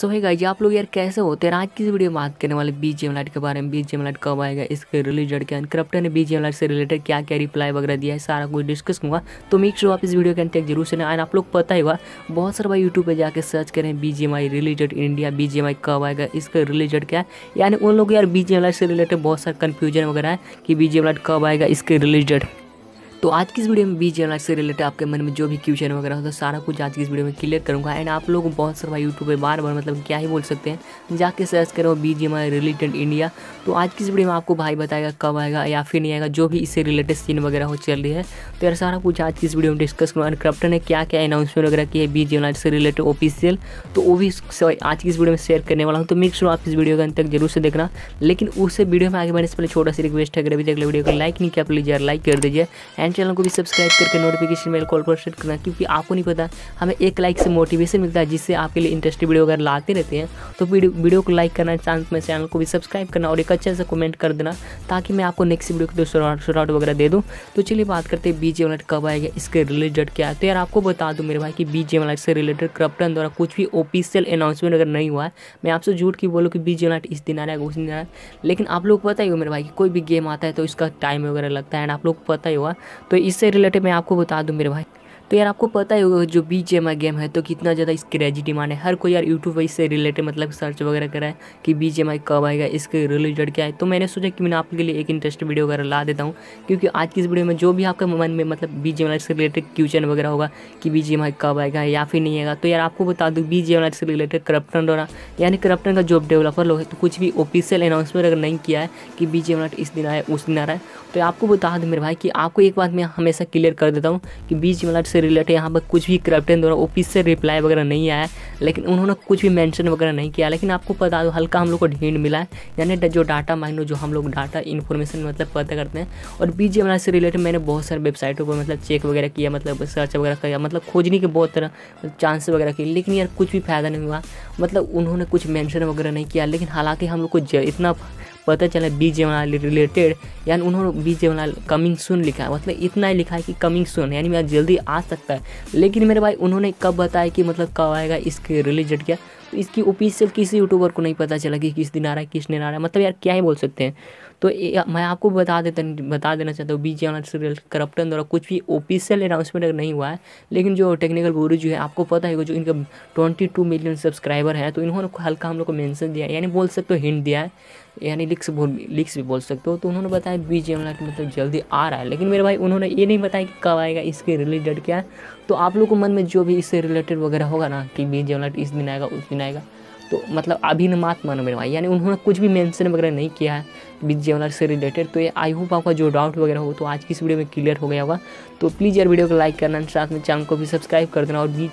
सो है गाइज आप लोग यार कैसे होते हैं आज की वीडियो में बात करने वाले बी जी लाइट के बारे में बी जी लाइट कब आएगा इसके रिलेटेड क्या करप्टर ने बी जी लाइट से रिलेटेड क्या क्या रिप्लाई वगैरह दिया है सारा कुछ डिस्कस करूँगा तो मेक श्योर आप इस वीडियो के अंत जरूर सुना एंड आप लोग पता ही हुआ बहुत सारे भाई यूट्यूब पर जाकर सर्च करें B G related India B G कब आएगा इसके रिलेटेड क्या है यानी उन लोग यार बी जी लाइट से रिलेटेड बहुत सारा कन्फ्यूजन वगैरह है कि बी जी लाइट कब आएगा इसके रिलेटेड तो आज की इस वीडियो में बी जनरल से रिलेटेड आपके मन में जो भी क्वेश्चन वगैरह होता है सारा कुछ आज की इस वीडियो में क्लियर करूंगा एंड आप लोग बहुत भाई यूट्यूब पर बार बार मतलब क्या ही बोल सकते हैं जाके सर्च करो बी जी रिलेटेड इंडिया तो आज की इस वीडियो में आपको भाई बताएगा कब आएगा या फिर नहीं आएगा जो भी इससे रिलेटेड सीन वगैरह हो चल रही है तो यार सारा कुछ आज की इस वीडियो में डिस्कस करूँ एंड क्रप्टन ने क्या क्या अनाउंसमेंट वगैरह की है बी जनरल से रिलेटेड ऑफिसियल तो वो भी आज की इस वीडियो में शेयर करने वाला हूँ तो मेक श्योर आप इस वीडियो के अंत तक जरूर से देखना लेकिन उससे वीडियो में आगे बढ़ने से पहले छोटा सी रिक्वेस्ट है अगर अभी तक वीडियो को लाइक नहीं किया तो प्लीज़ यार लाइक कर दीजिए एंड एंड चैनल को भी सब्सक्राइब करके नोटिफिकेशन मेल कॉल पर सेट करना क्योंकि आपको नहीं पता हमें एक लाइक से मोटिवेशन मिलता है जिससे आपके लिए इंटरेस्टिंग वीडियो अगर लाते रहते हैं तो वीडियो को लाइक करना चांस में चैनल को भी सब्सक्राइब करना और एक अच्छा सा कमेंट कर देना ताकि मैं आपको नेक्स्ट वीडियो के शॉर्ट आउट वगैरह दे दूँ तो चलिए बात करते हैं बीजे जे कब आएगा इसके रिलेटेड क्या है तो यार आपको बता दूँ मेरे भाई कि बीजे जे से रिलेटेड क्रप्टन द्वारा कुछ भी ऑफिशियल अनाउंसमेंट अगर नहीं हुआ है मैं आपसे झूठ की बोलूँ कि बीजे जे इस दिन आ रहा है उस दिन आ रहा है लेकिन आप लोग पता ही हो मेरे भाई कि कोई भी गेम आता है तो इसका टाइम वगैरह लगता है एंड आप लोग को पता ही हुआ तो इससे रिलेटेड मैं आपको बता दूँ मेरे भाई तो यार आपको पता ही होगा जो बी जी गेम है तो कितना ज़्यादा इसकी क्रेजी डिमांड है हर कोई यार यूट्यूब पर इससे रिलेटेड मतलब सर्च वगैरह करा है कि बी जी कब आएगा इसके रिलेटेड क्या है तो मैंने सोचा कि मैंने आपके लिए एक इंटरेस्ट वीडियो वगैरह ला देता हूँ क्योंकि आज की इस वीडियो में जो भी आपका मन में मतलब बी जी से रिलेटेड क्वेश्चन वगैरह होगा कि बी जी कब आएगा या फिर नहीं आएगा तो यार आपको बता दूँ बी जी से रिलेटेड करप्टन द्वारा यानी करप्टन का जो डेवलपर लोग है तो कुछ भी ऑफिशियल अनाउंसमेंट अगर नहीं किया है कि बी जी इस दिन आया उस दिन आ रहा है तो आपको बता दूँ मेरे भाई कि आपको एक बात मैं हमेशा क्लियर कर देता हूँ कि बी जी से रिलेटेड यहाँ पर कुछ भी करप्टन द्वारा ऑफिस से रिप्लाई वगैरह नहीं आया लेकिन उन्होंने कुछ भी मैंशन वगैरह नहीं किया लेकिन आपको पता दो हल्का हम लोग को ढींड मिला है यानी जो डाटा माइनो जो हम लोग डाटा इन्फॉर्मेशन मतलब पता करते हैं और बी जी से रिलेटेड मैंने बहुत सारे वेबसाइटों पर मतलब चेक वगैरह किया मतलब सर्च वगैरह किया मतलब खोजने के बहुत तरह चांस वगैरह किए लेकिन यार कुछ भी फ़ायदा नहीं हुआ मतलब उन्होंने कुछ मैंशन वगैरह नहीं किया लेकिन हालांकि हम लोग को इतना पता चला बी जे रिलेटेड यानी उन्होंने बी जे वाला कमिंग सुन लिखा है मतलब इतना ही लिखा है कि कमिंग सुन यानी मेरा जल्दी आ सकता है लेकिन मेरे भाई उन्होंने कब बताया कि मतलब कब आएगा इसके रिलीज डेट क्या तो इसकी ऑफिशियल किसी यूट्यूबर को नहीं पता चला कि किस दिन आ रहा है किस दिन आ रहा है मतलब यार क्या ही बोल सकते हैं तो मैं आपको बता देता बता देना चाहता हूँ बी जे ऑनर सीरियल करप्टन द्वारा कुछ भी ऑफिशियल अनाउंसमेंट अगर नहीं हुआ है लेकिन जो टेक्निकल गुरु जो है आपको पता है जो इनका ट्वेंटी टू मिलियन सब्सक्राइबर है तो इन्होंने हल्का हम लोग को मैंसन दिया यानी बोल सकते हो हिंट दिया है यानी लिक्स बोल लिक्स भी बोल सकते हो तो उन्होंने बताया बी जी के मतलब जल्दी आ रहा है लेकिन मेरे भाई उन्होंने ये नहीं बताया कि कब आएगा इसके रिलेटेड क्या है तो आप लोग को मन में जो भी इससे रिलेटेड वगैरह होगा ना कि बी जी इस दिन आएगा उस दिन आएगा तो मतलब अभी न मात मानो मेरे भाई यानी उन्होंने कुछ भी मेंशन वगैरह नहीं किया है बीच जी से रिलेटेड तो ये आई होप आपका जो डाउट वगैरह हो तो आज की इस वीडियो में क्लियर हो गया होगा तो प्लीज़ यार वीडियो को लाइक करना साथ में चैनल को भी सब्सक्राइब कर देना और बीच